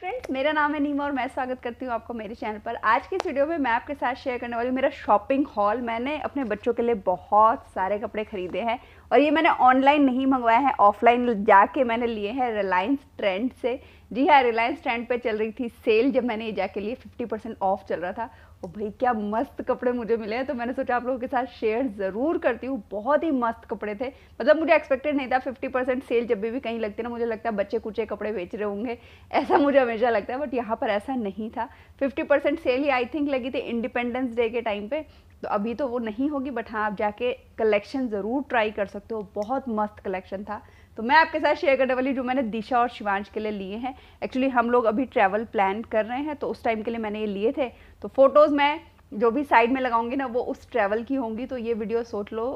friends मेरा नाम है नीमा और मैं स्वागत करती हूँ आपको मेरे चैनल पर आज की इस वीडियो में मैं आपके साथ शेयर करने वाली हूँ मेरा शॉपिंग हॉल मैंने अपने बच्चों के लिए बहुत सारे कपड़े खरीदे हैं और ये मैंने ऑनलाइन नहीं मंगवाए हैं ऑफलाइन जाके मैंने लिए हैं रिलायंस ट्रेंड से जी हाँ रिलायंस ट्रेंड पे चल रही थी सेल जब मैंने ये जाके लिए 50% ऑफ चल रहा था और भाई क्या मस्त कपड़े मुझे मिले हैं तो मैंने सोचा आप लोगों के साथ शेयर ज़रूर करती हूँ बहुत ही मस्त कपड़े थे मतलब मुझे एक्सपेक्टेड नहीं था 50 परसेंट सेल जब भी, भी कहीं लगती ना मुझे लगता है बच्चे कुचे कपड़े बेच रहे होंगे ऐसा मुझे हमेशा लगता है बट यहाँ पर ऐसा नहीं था फिफ्टी सेल ही आई थिंक लगी थी इंडिपेंडेंस डे के टाइम पर तो अभी तो वो नहीं होगी बट हाँ आप जाके कलेक्शन ज़रूर ट्राई कर सकते हो बहुत मस्त कलेक्शन था तो मैं आपके साथ शेयर करने वाली जो मैंने दिशा और शिवांश के लिए लिए हैं एक्चुअली हम लोग अभी ट्रैवल प्लान कर रहे हैं तो उस टाइम के लिए मैंने ये लिए थे तो फ़ोटोज़ मैं जो भी साइड में लगाऊंगी ना वो उस ट्रैवल की होंगी तो ये वीडियो सोच लो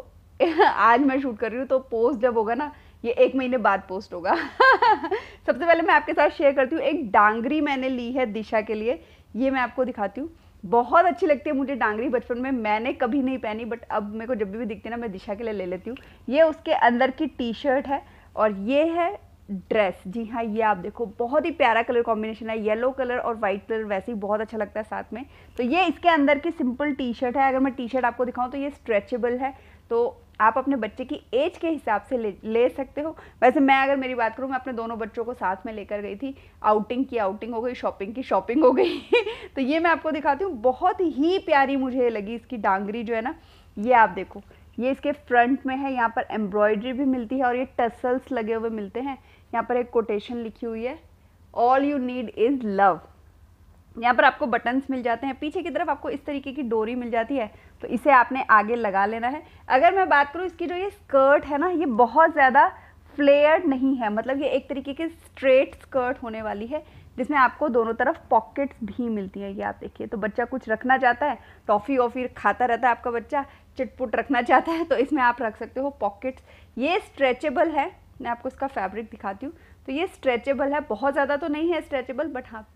आज मैं शूट कर रही हूँ तो पोस्ट जब होगा ना ये एक महीने बाद पोस्ट होगा सबसे पहले मैं आपके साथ शेयर करती हूँ एक डांगरी मैंने ली है दिशा के लिए ये मैं आपको दिखाती हूँ बहुत अच्छी लगती है मुझे डांगरी बचपन में मैंने कभी नहीं पहनी बट अब मेरे को जब भी दिखती है ना मैं दिशा के लिए ले लेती हूँ ये उसके अंदर की टी शर्ट है और ये है ड्रेस जी हाँ ये आप देखो बहुत ही प्यारा कलर कॉम्बिनेशन है येलो कलर और वाइट कलर वैसे ही बहुत अच्छा लगता है साथ में तो ये इसके अंदर की सिंपल टी शर्ट है अगर मैं टी शर्ट आपको दिखाऊँ तो ये स्ट्रेचेबल है तो आप अपने बच्चे की एज के हिसाब से ले ले सकते हो वैसे मैं अगर मेरी बात करूँ मैं अपने दोनों बच्चों को साथ में लेकर गई थी आउटिंग की आउटिंग हो गई शॉपिंग की शॉपिंग हो गई तो ये मैं आपको दिखाती हूँ बहुत ही प्यारी मुझे लगी इसकी डांगरी जो है ना ये आप देखो ये इसके फ्रंट में है यहाँ पर एम्ब्रॉयडरी भी मिलती है और ये टसल्स लगे हुए मिलते हैं यहाँ पर एक कोटेशन लिखी हुई है all you need is love यहाँ पर आपको बटन्स मिल जाते हैं पीछे की तरफ आपको इस तरीके की डोरी मिल जाती है तो इसे आपने आगे लगा लेना है अगर मैं बात करूँ इसकी जो ये स्कर्ट है ना ये बहुत ज़्यादा फ्लेयर्ड नहीं है मतलब ये एक तरीके की स्ट्रेट स्कर्ट होने वाली है जिसमें आपको दोनों तरफ पॉकेट्स भी मिलती हैं ये आप देखिए तो बच्चा कुछ रखना चाहता है टॉफ़ी वॉफ़ी खाता रहता है आपका बच्चा चिटपुट रखना चाहता है तो इसमें आप रख सकते हो पॉकेट्स ये स्ट्रेचेबल है मैं आपको इसका फैब्रिक दिखाती हूँ तो ये स्ट्रेचेबल है बहुत ज़्यादा तो नहीं है स्ट्रेचेबल बट हाँ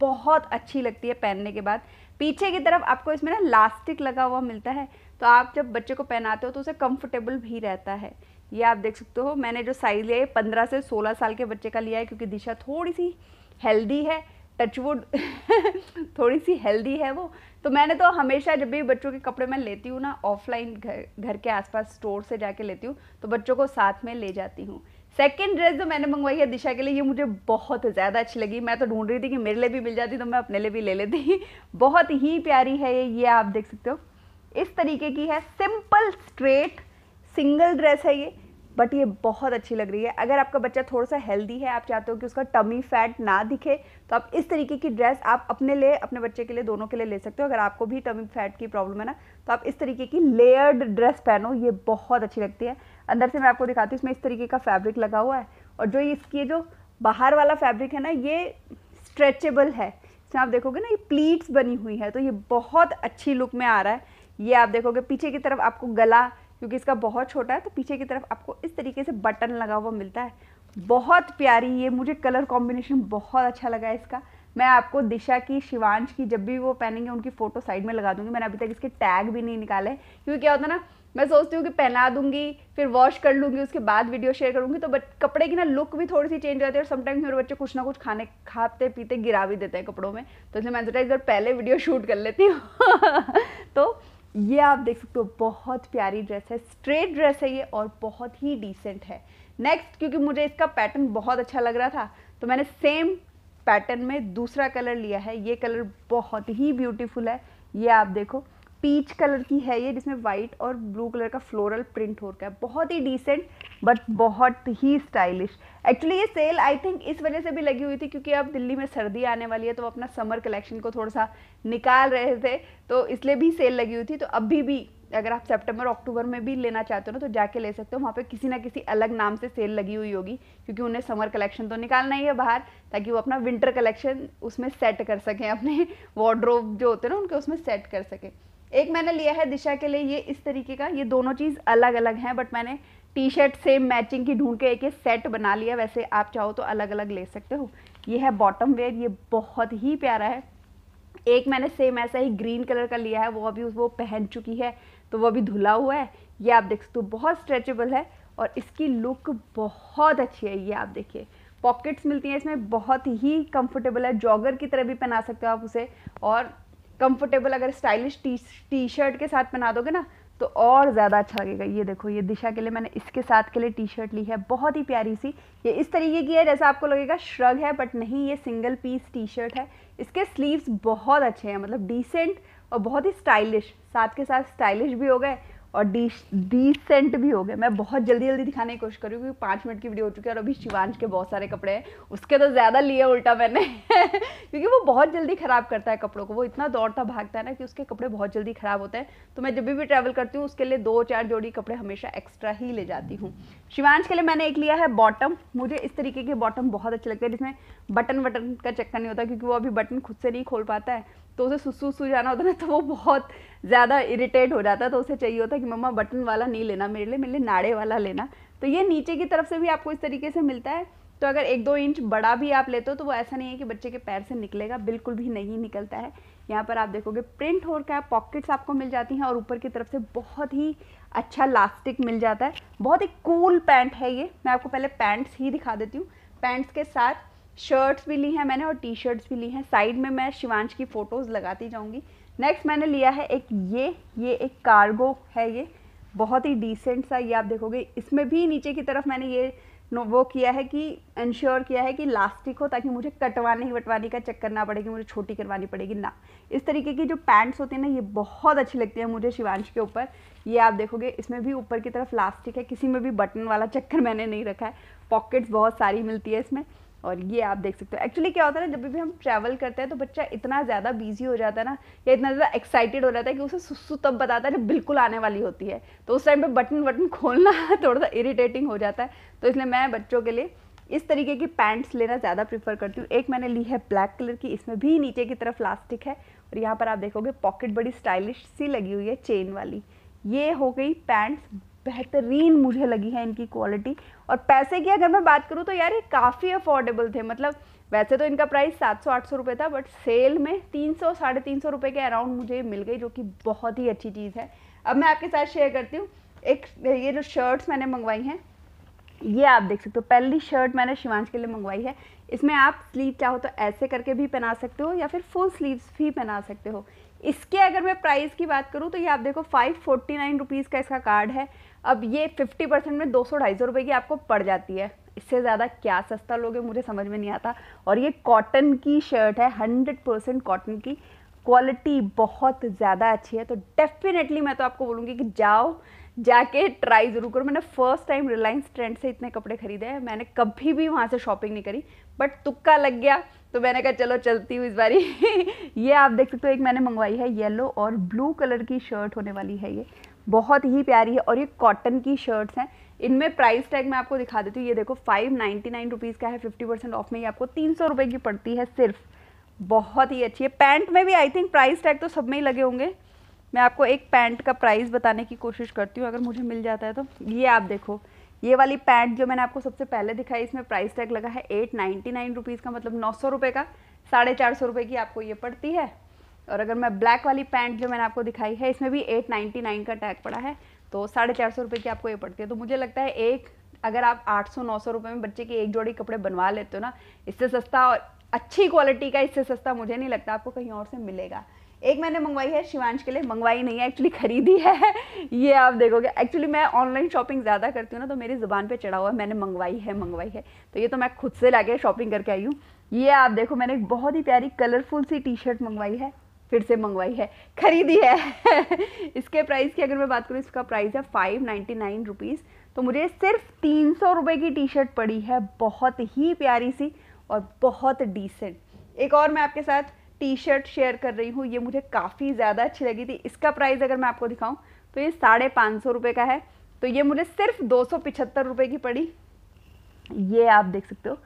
बहुत अच्छी लगती है पहनने के बाद पीछे की तरफ आपको इसमें ना लास्टिक लगा हुआ मिलता है तो आप जब बच्चे को पहनाते हो तो उसे कम्फर्टेबल भी रहता है ये आप देख सकते हो मैंने जो साइज़ लिया है पंद्रह से सोलह साल के बच्चे का लिया है क्योंकि दिशा थोड़ी सी हेल्दी है टचवुड थोड़ी सी हेल्दी है वो तो मैंने तो हमेशा जब भी बच्चों के कपड़े मैं लेती हूँ ना ऑफलाइन घर घर के आसपास स्टोर से जाके लेती हूँ तो बच्चों को साथ में ले जाती हूँ सेकेंड ड्रेस जो मैंने मंगवाई है दिशा के लिए ये मुझे बहुत ज़्यादा अच्छी लगी मैं तो ढूंढ रही थी कि मेरे लिए भी मिल जाती तो मैं अपने लिए भी ले लेती बहुत ही प्यारी है ये ये आप देख सकते हो इस तरीके की है सिंपल स्ट्रेट सिंगल ड्रेस है ये बट ये बहुत अच्छी लग रही है अगर आपका बच्चा थोड़ा सा हेल्दी है आप चाहते हो कि उसका टमी फैट ना दिखे तो आप इस तरीके की ड्रेस आप अपने लिए अपने बच्चे के लिए दोनों के लिए ले सकते हो अगर आपको भी टमी फैट की प्रॉब्लम है ना तो आप इस तरीके की लेयर्ड ड्रेस पहनो ये बहुत अच्छी लगती है अंदर से मैं आपको दिखाती हूँ इसमें इस तरीके का फैब्रिक लगा हुआ है और जो इसकी जो बाहर वाला फैब्रिक है ना ये स्ट्रेचेबल है इसमें आप देखोगे ना ये प्लीट्स बनी हुई है तो ये बहुत अच्छी लुक में आ रहा है ये आप देखोगे पीछे की तरफ आपको गला क्योंकि इसका बहुत छोटा है तो पीछे की तरफ आपको इस तरीके से बटन लगा हुआ मिलता है बहुत प्यारी ये मुझे कलर कॉम्बिनेशन बहुत अच्छा लगा इसका मैं आपको दिशा की शिवांश की जब भी वो पहनेंगे उनकी फ़ोटो साइड में लगा दूंगी मैंने अभी तक इसके टैग भी नहीं निकाले क्योंकि क्या होता है ना मैं सोचती हूँ कि पहना दूंगी फिर वॉश कर लूँगी उसके बाद वीडियो शेयर करूँगी तो बट कपड़े की ना लुक भी थोड़ी सी चेंज हो जाती है और समटाइम्स मेरे बच्चे कुछ ना कुछ खाने खाते पीते गिरा भी देते हैं कपड़ों में तो इसलिए मैंने सोचा इस बार पहले वीडियो शूट कर लेती हूँ तो ये आप देख सकते हो बहुत प्यारी ड्रेस है स्ट्रेट ड्रेस है ये और बहुत ही डिसेंट है नेक्स्ट क्योंकि मुझे इसका पैटर्न बहुत अच्छा लग रहा था तो मैंने सेम पैटर्न में दूसरा कलर लिया है ये कलर बहुत ही ब्यूटीफुल है ये आप देखो पीच कलर की है ये जिसमें वाइट और ब्लू कलर का फ्लोरल प्रिंट हो रहा है बहुत ही डिसेंट बट बहुत ही स्टाइलिश एक्चुअली ये सेल आई थिंक इस वजह से भी लगी हुई थी क्योंकि अब दिल्ली में सर्दी आने वाली है तो वो अपना समर कलेक्शन को थोड़ा सा निकाल रहे थे तो इसलिए भी सेल लगी हुई थी तो अभी भी अगर आप सेप्टेम्बर अक्टूबर में भी लेना चाहते हो ना तो जाके ले सकते हो वहाँ पे किसी ना किसी अलग नाम से सेल लगी हुई होगी क्योंकि उन्हें समर कलेक्शन तो निकालना ही है बाहर ताकि वो अपना विंटर कलेक्शन उसमें सेट कर सकें अपने वार्ड्रोब जो होते हैं ना उनके उसमें सेट कर सकें एक मैंने लिया है दिशा के लिए ये इस तरीके का ये दोनों चीज़ अलग अलग हैं बट मैंने टी शर्ट सेम मैचिंग की ढूंढ के एक ये सेट बना लिया वैसे आप चाहो तो अलग अलग ले सकते हो ये है बॉटम वेयर ये बहुत ही प्यारा है एक मैंने सेम ऐसा ही ग्रीन कलर का लिया है वो अभी वो पहन चुकी है तो वो अभी धुला हुआ है ये आप देख सकते हो बहुत स्ट्रेचेबल है और इसकी लुक बहुत अच्छी है ये आप देखिए पॉकेट्स मिलती हैं इसमें बहुत ही कंफर्टेबल है जॉगर की तरह भी पहना सकते हो आप उसे और कंफर्टेबल अगर स्टाइलिश टी टी शर्ट के साथ पहना दोगे ना तो और ज़्यादा अच्छा लगेगा ये देखो ये दिशा के लिए मैंने इसके साथ के लिए टी शर्ट ली है बहुत ही प्यारी सी ये इस तरीके की है जैसा आपको लगेगा श्रग है बट नहीं ये सिंगल पीस टी शर्ट है इसके स्लीव्स बहुत अच्छे हैं मतलब डिसेंट और बहुत ही स्टाइलिश साथ के साथ स्टाइलिश भी हो गए और डिसेंट भी हो गए मैं बहुत जल्दी जल्दी दिखाने की कोशिश कर रही हूँ क्योंकि पाँच मिनट की वीडियो हो चुकी है और अभी शिवांश के बहुत सारे कपड़े हैं उसके तो ज़्यादा लिए उल्टा मैंने क्योंकि वो बहुत जल्दी ख़राब करता है कपड़ों को वो इतना दौड़ता भागता है ना कि उसके कपड़े बहुत जल्दी ख़राब होते हैं तो मैं जब भी भी ट्रैवल करती हूँ उसके लिए दो चार जोड़ी कपड़े हमेशा एक्स्ट्रा ही ले जाती हूँ शिवानश के लिए मैंने एक लिया है बॉटम मुझे इस तरीके के बॉटम बहुत अच्छे लगते हैं जिसमें बटन वटन का चक्कर नहीं होता क्योंकि वो अभी बटन खुद से नहीं खोल पाता है तो उसे सुसू सु जाना होता ना तो वो बहुत ज़्यादा इरिटेट हो जाता है तो उसे चाहिए होता कि मम्मा बटन वाला नहीं लेना मेरे लिए मेरे लिए नाड़े वाला लेना तो ये नीचे की तरफ से भी आपको इस तरीके से मिलता है तो अगर एक दो इंच बड़ा भी आप लेते हो तो वो ऐसा नहीं है कि बच्चे के पैर से निकलेगा बिल्कुल भी नहीं निकलता है यहाँ पर आप देखोगे प्रिंट हो क्या है पॉकेट्स आपको मिल जाती हैं और ऊपर की तरफ से बहुत ही अच्छा लास्टिक मिल जाता है बहुत ही कूल पैंट है ये मैं आपको पहले पैंट्स ही दिखा देती हूँ पैंट्स के साथ शर्ट्स भी ली हैं मैंने और टी शर्ट्स भी ली हैं साइड में मैं शिवांश की फ़ोटोज़ लगाती जाऊँगी नेक्स्ट मैंने लिया है एक ये ये एक कार्गो है ये बहुत ही डिसेंट सा ये आप देखोगे इसमें भी नीचे की तरफ मैंने ये वो किया है कि इंश्योर किया है कि लास्टिक हो ताकि मुझे कटवाने ही वटवाने का चक्कर ना पड़ेगी मुझे छोटी करवानी पड़ेगी ना इस तरीके की जो पैंट्स होती हैं ना ये बहुत अच्छी लगती है मुझे शिवांश के ऊपर ये आप देखोगे इसमें भी ऊपर की तरफ लास्टिक है किसी में भी बटन वाला चक्कर मैंने नहीं रखा है पॉकेट्स बहुत सारी मिलती है इसमें और ये आप देख सकते हो एक्चुअली क्या होता है ना जब भी हम ट्रैवल करते हैं तो बच्चा इतना ज़्यादा बिजी हो जाता है ना या इतना ज़्यादा एक्साइटेड हो जाता है कि उसे सुसु तब बताता है जब बिल्कुल आने वाली होती है तो उस टाइम पे बटन वटन खोलना थोड़ा सा इरीटेटिंग हो जाता है तो इसलिए मैं बच्चों के लिए इस तरीके की पैंट्स लेना ज़्यादा प्रीफर करती हूँ एक मैंने ली है ब्लैक कलर की इसमें भी नीचे की तरफ प्लास्टिक है और यहाँ पर आप देखोगे पॉकेट बड़ी स्टाइलिश सी लगी हुई है चेन वाली ये हो गई पैंट्स बेहतरीन मुझे लगी है इनकी क्वालिटी और पैसे की अगर मैं बात करूँ तो यार ये काफ़ी अफोर्डेबल थे मतलब वैसे तो इनका प्राइस सात सौ आठ सौ था बट सेल में तीन सौ साढ़े तीन सौ के अराउंड मुझे मिल गई जो कि बहुत ही अच्छी चीज़ है अब मैं आपके साथ शेयर करती हूँ एक ये जो शर्ट्स मैंने मंगवाई हैं ये आप देख सकते हो पहली शर्ट मैंने शिवांश के लिए मंगवाई है इसमें आप स्लीव चाहो तो ऐसे करके भी पहना सकते हो या फिर फुल स्लीव्स भी पहना सकते हो इसके अगर मैं प्राइस की बात करूँ तो ये आप देखो फाइव फोर्टी नाइन रुपीज़ का इसका कार्ड है अब ये फिफ्टी परसेंट में दो सौ ढाई सौ रुपये की आपको पड़ जाती है इससे ज़्यादा क्या सस्ता लोगे मुझे समझ में नहीं आता और ये कॉटन की शर्ट है हंड्रेड परसेंट कॉटन की क्वालिटी बहुत ज़्यादा अच्छी है तो डेफिनेटली मैं तो आपको बोलूँगी कि जाओ जाके ट्राई ज़रूर करो मैंने फर्स्ट टाइम रिलायंस ट्रेंड से इतने कपड़े खरीदे हैं मैंने कभी भी वहाँ से शॉपिंग नहीं करी बट तुक्का लग गया तो मैंने कहा चलो चलती हूँ इस बारी ये आप देख सकते हो एक मैंने मंगवाई है येलो और ब्लू कलर की शर्ट होने वाली है ये बहुत ही प्यारी है और ये कॉटन की शर्ट्स हैं इनमें प्राइस टैग मैं आपको दिखा देती हूँ ये देखो फाइव नाइन्टी नाइन रुपीज़ का है फिफ्टी परसेंट ऑफ में ये आपको तीन सौ रुपये की पड़ती है सिर्फ बहुत ही अच्छी है पैंट में भी आई थिंक प्राइस टैग तो सब में ही लगे होंगे मैं आपको एक पैंट का प्राइस बताने की कोशिश करती हूँ अगर मुझे मिल जाता है तो ये आप देखो ये वाली पैंट जो मैंने आपको सबसे पहले दिखाई इसमें प्राइस टैग लगा है एट नाइन्टी नाइन रुपीज़ का मतलब नौ सौ रुपये का साढ़े चार सौ रुपये की आपको ये पड़ती है और अगर मैं ब्लैक वाली पैंट जो मैंने आपको दिखाई है इसमें भी एट नाइन्टी नाइन का टैग पड़ा है तो साढ़े चार सौ रुपये की आपको ये पड़ती है तो मुझे लगता है एक अगर आप आठ सौ नौ सौ रुपये में बच्चे की एक जोड़ी कपड़े बनवा लेते हो ना इससे सस्ता और अच्छी क्वालिटी का इससे सस्ता मुझे नहीं लगता आपको कहीं और से मिलेगा एक मैंने मंगवाई है शिवांश के लिए मंगवाई नहीं है एक्चुअली ख़रीदी है ये आप देखोगे एक्चुअली मैं ऑनलाइन शॉपिंग ज़्यादा करती हूँ ना तो मेरी ज़ुबान पे चढ़ा हुआ है मैंने मंगवाई है मंगवाई है तो ये तो मैं खुद से लाके शॉपिंग करके आई हूँ ये आप देखो मैंने एक बहुत ही प्यारी कलरफुल सी टी शर्ट मंगवाई है फिर से मंगवाई है ख़रीदी है इसके प्राइस की अगर मैं बात करूँ इसका प्राइस है फाइव नाइन्टी नाइन रुपीज़ तो मुझे सिर्फ तीन सौ रुपये की टी शर्ट पड़ी है बहुत ही प्यारी सी और बहुत डिसेंट एक और मैं आपके साथ टी शर्ट शेयर कर रही हूँ ये मुझे काफ़ी ज़्यादा अच्छी लगी थी इसका प्राइस अगर मैं आपको दिखाऊँ तो ये साढ़े पाँच सौ रुपये का है तो ये मुझे सिर्फ दो सौ पिछहत्तर रुपये की पड़ी ये आप देख सकते हो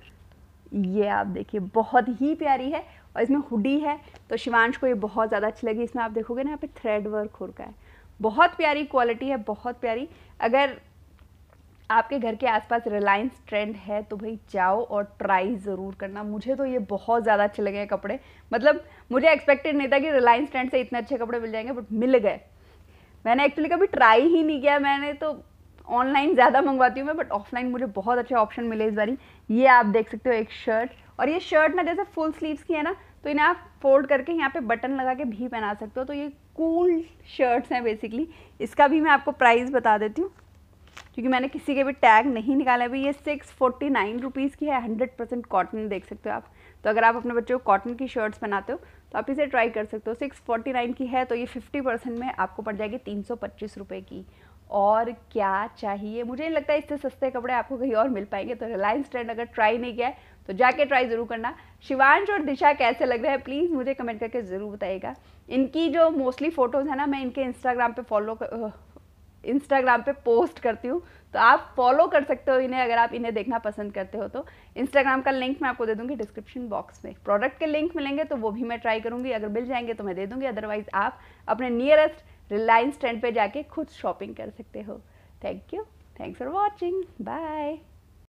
ये आप देखिए बहुत ही प्यारी है और इसमें हुडी है तो शिवांश को ये बहुत ज़्यादा अच्छी लगी इसमें आप देखोगे ना यहाँ पे थ्रेड वर्क हो रहा है बहुत प्यारी क्वालिटी है बहुत प्यारी अगर आपके घर के आसपास रिलायंस ट्रेंड है तो भाई जाओ और ट्राई ज़रूर करना मुझे तो ये बहुत ज़्यादा अच्छे लगे कपड़े मतलब मुझे एक्सपेक्टेड नहीं था कि रिलायंस ट्रेंड से इतने अच्छे कपड़े मिल जाएंगे बट मिल गए मैंने एक्चुअली कभी ट्राई ही नहीं किया मैंने तो ऑनलाइन ज़्यादा मंगवाती हूँ मैं बट ऑफलाइन मुझे बहुत अच्छे ऑप्शन मिले इस बारी ये आप देख सकते हो एक शर्ट और ये शर्ट ना जैसे फुल स्लीव्स की है ना तो इन्हें आप फोल्ड करके यहाँ पे बटन लगा के भी पहना सकते हो तो ये कूल शर्ट्स हैं बेसिकली इसका भी मैं आपको प्राइस बता देती हूँ क्योंकि मैंने किसी के भी टैग नहीं निकाला अभी ये सिक्स फोर्टी नाइन रुपीज़ की है हंड्रेड परसेंट कॉटन देख सकते हो आप तो अगर आप अपने बच्चों को कॉटन की शर्ट्स बनाते हो तो आप इसे ट्राई कर सकते हो सिक्स फोर्टी नाइन की है तो ये फिफ्टी परसेंट में आपको पड़ जाएगी तीन सौ पच्चीस रुपये की और क्या चाहिए मुझे नहीं लगता इससे सस्ते कपड़े आपको कहीं और मिल पाएंगे तो रिलायंस ट्रेंड अगर ट्राई नहीं किया है तो जाके ट्राई ज़रूर करना शिवांश और दिशा कैसे लग रहे हैं प्लीज़ मुझे कमेंट करके ज़रूर बताइएगा इनकी जो मोस्टली फ़ोटोज़ हैं ना मैं इनके इंस्टाग्राम पे फॉलो इंस्टाग्राम पे पोस्ट करती हूँ तो आप फॉलो कर सकते हो इन्हें अगर आप इन्हें देखना पसंद करते हो तो इंस्टाग्राम का लिंक मैं आपको दे दूँगी डिस्क्रिप्शन बॉक्स में प्रोडक्ट के लिंक मिलेंगे तो वो भी मैं ट्राई करूँगी अगर मिल जाएंगे तो मैं दे दूँगी अदरवाइज़ आप अपने नियरेस्ट रिलायंस स्टैंड पर जाके खुद शॉपिंग कर सकते हो thank you thanks for watching bye